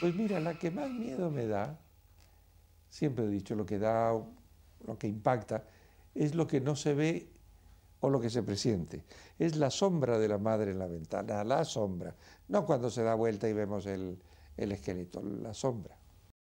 Pues mira, la que más miedo me da, siempre he dicho, lo que da, lo que impacta, es lo que no se ve o lo que se presiente. Es la sombra de la madre en la ventana, la sombra. No cuando se da vuelta y vemos el, el esqueleto, la sombra.